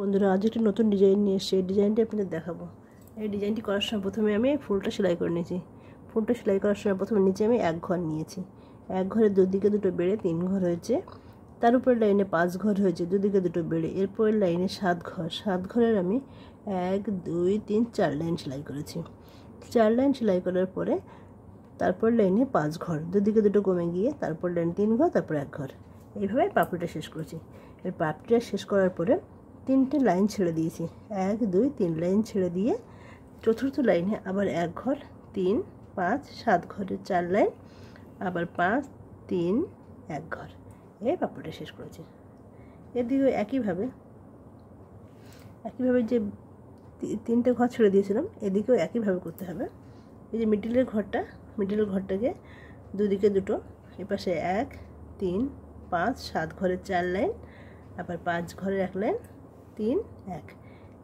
বন্ধুরা আজ একটি নতুন ডিজাইন নিয়ে এসছি এই ডিজাইনটি আপনাদের দেখাবো এই ডিজাইনটি করার সময় প্রথমে আমি ফুলটা সেলাই করে নিয়েছি ফুলটা সেলাই করার সময় প্রথমে নিচে আমি এক ঘর নিয়েছি এক ঘরে দুদিকে দুটো বেড়ে তিন ঘর হয়েছে তার উপরের লাইনে পাঁচ ঘর হয়েছে দুদিকে দুটো বেড়ে এরপরের লাইনে সাত ঘর সাত ঘরের আমি এক দুই তিন চার লাইন সেলাই করেছি চার লাইন সেলাই করার পরে তারপর লাইনে পাঁচ ঘর দুদিকে দুটো কমে গিয়ে তারপর লাইন তিন ঘর তারপর এক ঘর এইভাবে পাপড়িটা শেষ করেছি এর পাপড়িটা শেষ করার পরে তিনটে লাইন ছেড়ে দিয়েছি এক দুই তিন লাইন ছেড়ে দিয়ে চতুর্থ লাইনে আবার এক ঘর তিন পাঁচ সাত ঘরের চার লাইন আবার পাঁচ তিন এক ঘর এই পাপড়টা শেষ করেছি এদিকেও একইভাবে একইভাবে যে তিনটে ঘর ছেড়ে দিয়েছিলাম এদিকেও একইভাবে করতে হবে এই যে মিডিলের ঘরটা মিডিল ঘরটাকে দুদিকে দুটো এপাশে এক তিন পাঁচ সাত ঘরের চার লাইন আবার পাঁচ ঘরের এক লাইন তিন এক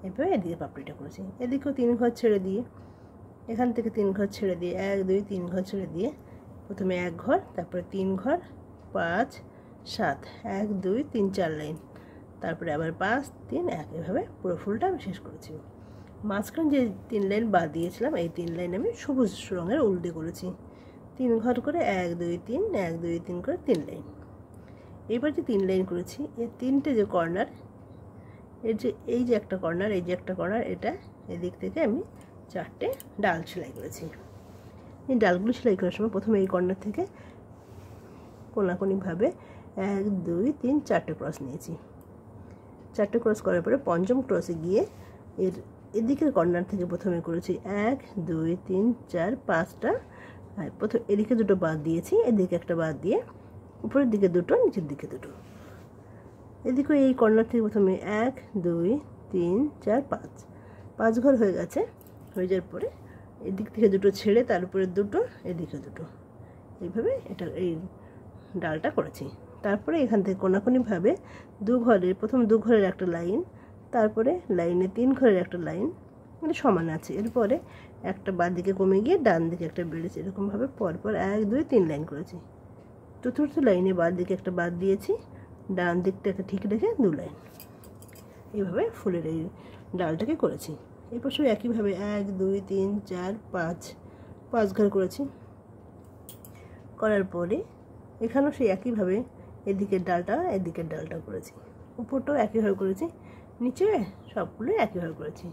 এভাবে এদিকে পাপড়িটা করেছি এদিকেও তিন ঘর ছেড়ে দিয়ে এখান থেকে তিন ঘর ছেড়ে দিয়ে এক দুই তিন ঘর ছেড়ে দিয়ে প্রথমে এক ঘর তারপরে তিন ঘর পাঁচ সাত এক দুই তিন চার লাইন তারপরে আবার পাঁচ তিন এক এভাবে পুরো ফুলটা আমি শেষ করেছি মাঝখানে যে তিন লাইন বাদ দিয়েছিলাম এই তিন লাইন আমি সবুজ রঙের উল্টে করেছি তিন ঘর করে এক দুই তিন এক দুই তিন করে তিন লাইন এবার যে তিন লাইন করেছি এর তিনটে যে কর্নার এর যে এই যে একটা কর্নার এই যে একটা কর্নার এটা এদিক থেকে আমি চারটে ডাল সেলাই করেছি এই ডালগুলো সেলাই করার সময় প্রথমে এই কর্নার থেকে কোনাকোনিভাবে এক দুই তিন চারটে ক্রস নিয়েছি চারটে ক্রস করার পরে পঞ্চম ক্রসে গিয়ে এর এদিকের কর্নার থেকে প্রথমে করেছি এক দুই তিন চার পাঁচটা প্রথম এদিকে দুটো বাদ দিয়েছি এদিকে একটা বাদ দিয়ে উপরের দিকে দুটো নিচের দিকে দুটো এদিকে এই কর্নার থেকে প্রথমে এক দুই তিন চার পাঁচ পাঁচ ঘর হয়ে গেছে হয়ে যাওয়ার পরে এদিক থেকে দুটো ছেড়ে তার উপরে দুটো এদিকে দুটো এইভাবে এটা এই ডালটা করেছি তারপরে এখান থেকে কোনাকোনিভাবে দু ঘরের প্রথম দু ঘরের একটা লাইন তারপরে লাইনে তিন ঘরের একটা লাইন মানে সমান আছে এরপরে একটা বাদ দিকে কমে গিয়ে ডান দিকে একটা বেড়েছে এরকমভাবে পরপর এক দুই তিন লাইন করেছি চতুর্থ লাইনে বাদ দিকে একটা বাদ দিয়েছি ডান দিকটাকে ঠিক রেখে দু লাইন এইভাবে ফুলের এই ডালটাকে করেছি এরপর পাশেও একইভাবে এক দুই তিন চার পাঁচ পাঁচ ঘর করেছি করার পরে এখানেও সেই একইভাবে এদিকের ডালটা এদিকের ডালটা করেছি উপরটাও একইভাবে করেছি নিচে সবগুলো একইভাবে করেছি